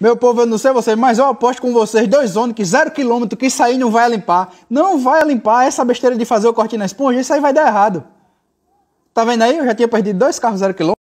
Meu povo, eu não sei vocês, mas eu aposto com vocês, dois ônibus, zero quilômetro, que isso aí não vai limpar. Não vai limpar essa besteira de fazer o corte na esponja, isso aí vai dar errado. Tá vendo aí? Eu já tinha perdido dois carros zero quilômetro.